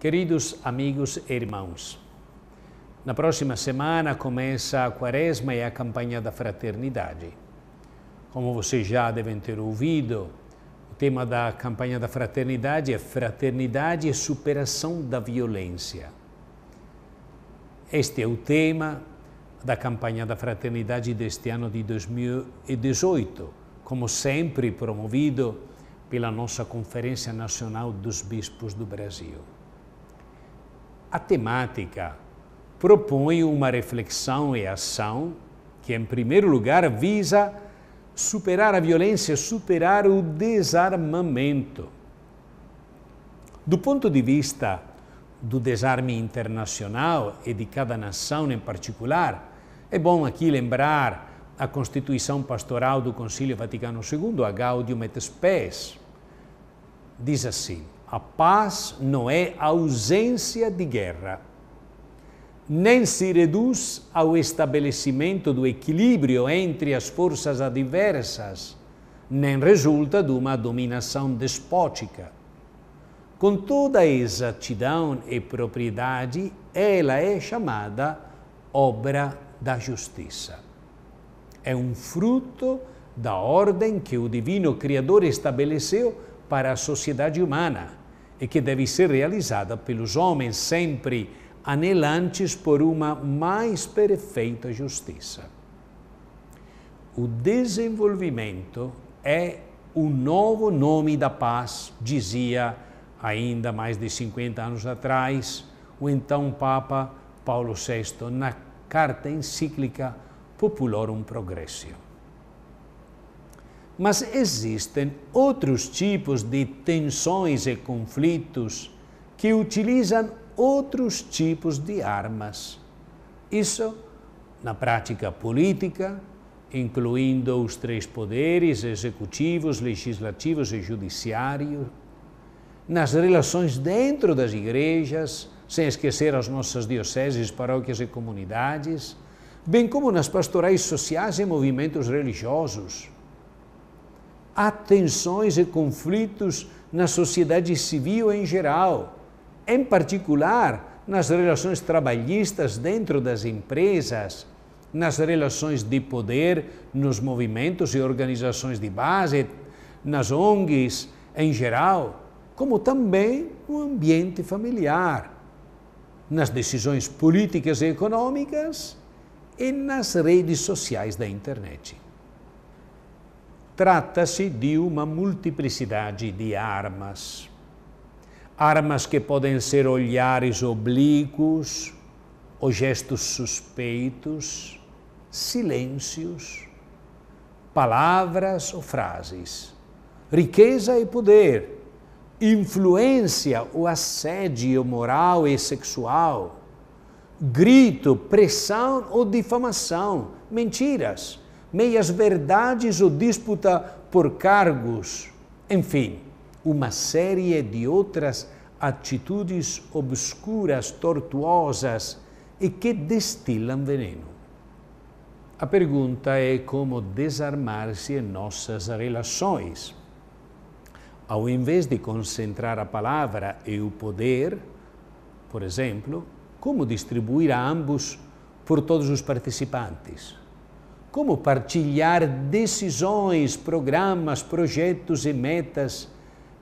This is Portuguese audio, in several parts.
Queridos amigos e irmãos, na próxima semana começa a Quaresma e a campanha da fraternidade. Como vocês já devem ter ouvido, o tema da campanha da fraternidade é Fraternidade e Superação da Violência. Este é o tema da campanha da fraternidade deste ano de 2018, como sempre promovido pela nossa Conferência Nacional dos Bispos do Brasil a temática propõe uma reflexão e ação que, em primeiro lugar, visa superar a violência, superar o desarmamento. Do ponto de vista do desarme internacional e de cada nação em particular, é bom aqui lembrar a Constituição Pastoral do Concílio Vaticano II, a Gaudium et Spes. Diz assim: a paz não é ausência de guerra, nem se reduz ao estabelecimento do equilíbrio entre as forças adversas, nem resulta de uma dominação despótica. Com toda exatidão e propriedade, ela é chamada obra da justiça. É um fruto da ordem que o Divino Criador estabeleceu para a sociedade humana e que deve ser realizada pelos homens sempre anelantes por uma mais perfeita justiça. O desenvolvimento é o novo nome da paz, dizia ainda mais de 50 anos atrás o então Papa Paulo VI na carta encíclica Populorum Progressio. Mas existem outros tipos de tensões e conflitos que utilizam outros tipos de armas. Isso na prática política, incluindo os três poderes executivos, legislativos e judiciário, nas relações dentro das igrejas, sem esquecer as nossas dioceses, paróquias e comunidades, bem como nas pastorais sociais e movimentos religiosos há tensões e conflitos na sociedade civil em geral, em particular nas relações trabalhistas dentro das empresas, nas relações de poder, nos movimentos e organizações de base, nas ONGs em geral, como também no ambiente familiar, nas decisões políticas e econômicas e nas redes sociais da internet. Trata-se de uma multiplicidade de armas. Armas que podem ser olhares oblíquos, ou gestos suspeitos, silêncios, palavras ou frases, riqueza e poder, influência ou assédio moral e sexual, grito, pressão ou difamação, mentiras meias-verdades ou disputa por cargos, enfim, uma série de outras atitudes obscuras, tortuosas e que destilam veneno. A pergunta é como desarmar-se em nossas relações. Ao invés de concentrar a palavra e o poder, por exemplo, como distribuir a ambos por todos os participantes? como partilhar decisões, programas, projetos e metas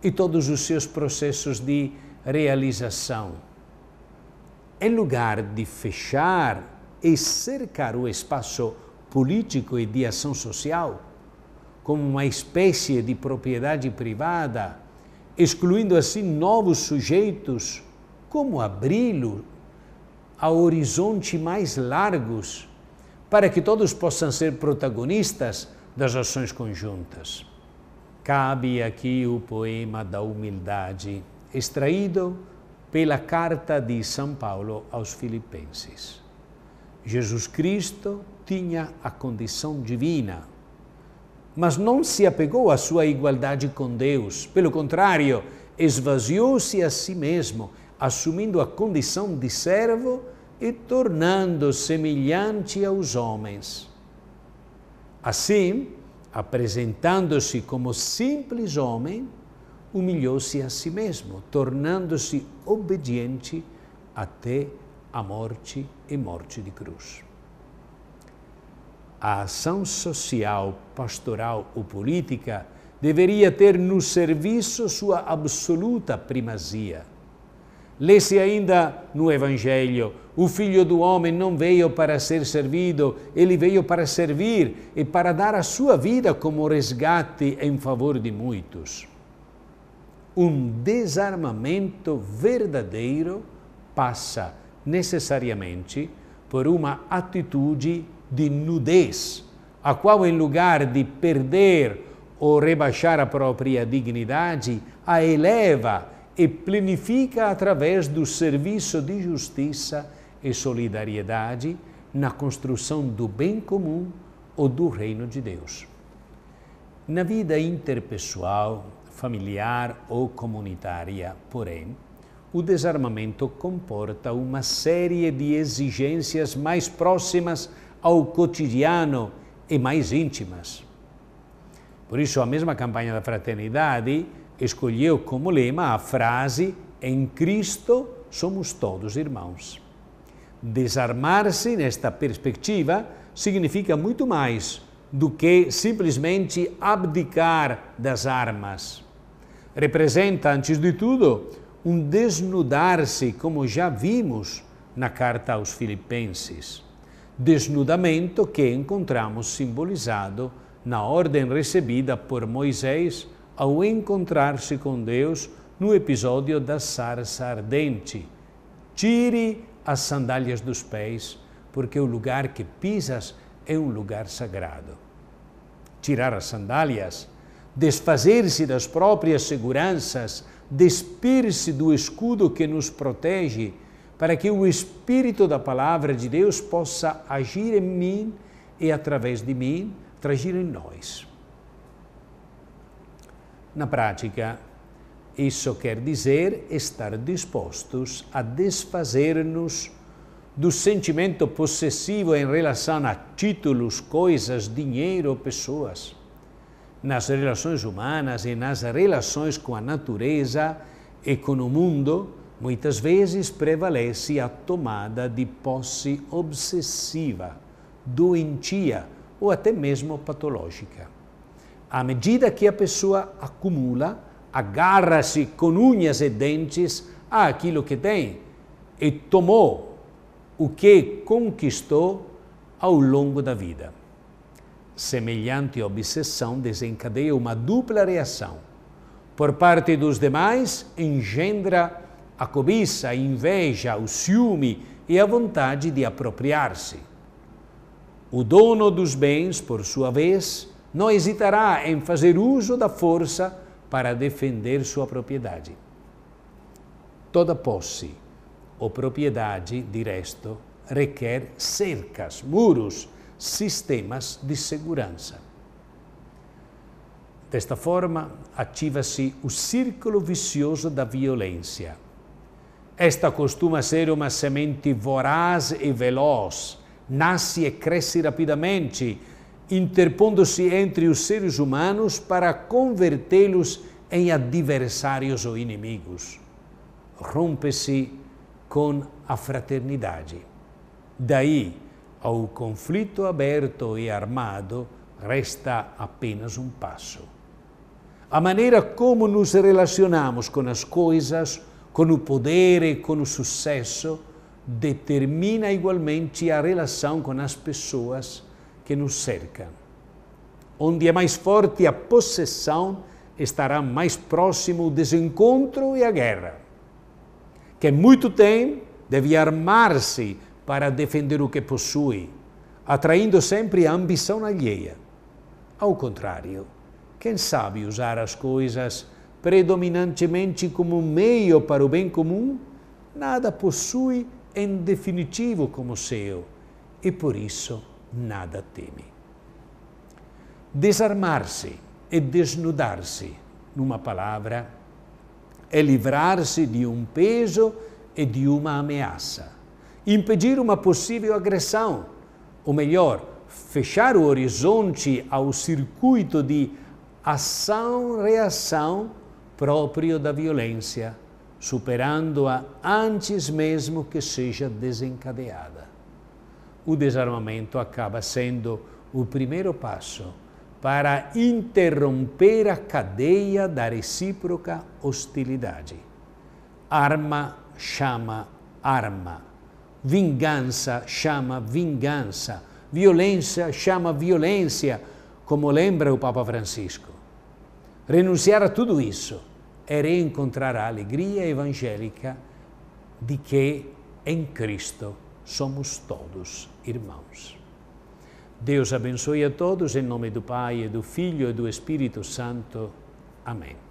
e todos os seus processos de realização. Em lugar de fechar e cercar o espaço político e de ação social, como uma espécie de propriedade privada, excluindo assim novos sujeitos, como abri-lo a horizontes mais largos para que todos possam ser protagonistas das ações conjuntas. Cabe aqui o poema da humildade, extraído pela carta de São Paulo aos Filipenses. Jesus Cristo tinha a condição divina, mas não se apegou à sua igualdade com Deus. Pelo contrário, esvaziou-se a si mesmo, assumindo a condição de servo e tornando semelhante aos homens. Assim, apresentando-se como simples homem, humilhou-se a si mesmo, tornando-se obediente até a morte e morte de cruz. A ação social, pastoral ou política deveria ter no serviço sua absoluta primazia Lê-se ainda no Evangelho: o Filho do Homem não veio para ser servido, ele veio para servir e para dar a sua vida como resgate em favor de muitos. Um desarmamento verdadeiro passa necessariamente por uma atitude de nudez, a qual, em lugar de perder ou rebaixar a própria dignidade, a eleva e planifica através do serviço de justiça e solidariedade na construção do bem comum ou do reino de Deus. Na vida interpessoal, familiar ou comunitária, porém, o desarmamento comporta uma série de exigências mais próximas ao cotidiano e mais íntimas. Por isso, a mesma campanha da fraternidade escolheu como lema a frase Em Cristo somos todos irmãos. Desarmar-se nesta perspectiva significa muito mais do que simplesmente abdicar das armas. Representa, antes de tudo, um desnudar-se, como já vimos na carta aos Filipenses. Desnudamento que encontramos simbolizado na ordem recebida por Moisés ao encontrar-se com Deus no episódio da sarça ardente. Tire as sandálias dos pés, porque o lugar que pisas é um lugar sagrado. Tirar as sandálias, desfazer-se das próprias seguranças, despir-se do escudo que nos protege, para que o Espírito da Palavra de Deus possa agir em mim e através de mim, tragir em nós. Na prática, isso quer dizer estar dispostos a desfazer-nos do sentimento possessivo em relação a títulos, coisas, dinheiro ou pessoas. Nas relações humanas e nas relações com a natureza e com o mundo, muitas vezes prevalece a tomada de posse obsessiva, doentia ou até mesmo patológica à medida que a pessoa acumula, agarra-se com unhas e dentes àquilo que tem e tomou o que conquistou ao longo da vida. Semelhante obsessão desencadeia uma dupla reação. Por parte dos demais, engendra a cobiça, a inveja, o ciúme e a vontade de apropriar-se. O dono dos bens, por sua vez, não hesitará em fazer uso da força para defender sua propriedade. Toda posse ou propriedade, de resto, requer cercas, muros, sistemas de segurança. Desta forma, ativa-se o círculo vicioso da violência. Esta costuma ser uma semente voraz e veloz, nasce e cresce rapidamente, interpondo-se entre os seres humanos para convertê-los em adversários ou inimigos. Rompe-se com a fraternidade. Daí ao conflito aberto e armado resta apenas um passo. A maneira como nos relacionamos com as coisas, com o poder e com o sucesso, determina igualmente a relação com as pessoas que nos cerca. Onde é mais forte a possessão, estará mais próximo o desencontro e a guerra. Quem muito tem deve armar-se para defender o que possui, atraindo sempre a ambição alheia. Ao contrário, quem sabe usar as coisas predominantemente como meio para o bem comum, nada possui em definitivo como seu, e por isso nada teme. Desarmar-se e desnudar-se, numa palavra, é livrar-se de um peso e de uma ameaça, impedir uma possível agressão, ou melhor, fechar o horizonte ao circuito de ação-reação próprio da violência, superando-a antes mesmo que seja desencadeada o desarmamento acaba sendo o primeiro passo para interromper a cadeia da recíproca hostilidade. Arma chama arma, vingança chama vingança, violência chama violência, como lembra o Papa Francisco. Renunciar a tudo isso é reencontrar a alegria evangélica de que em Cristo somos todos irmãos. Deus abençoe a todos, em nome do Pai, e do Filho e do Espírito Santo. Amém.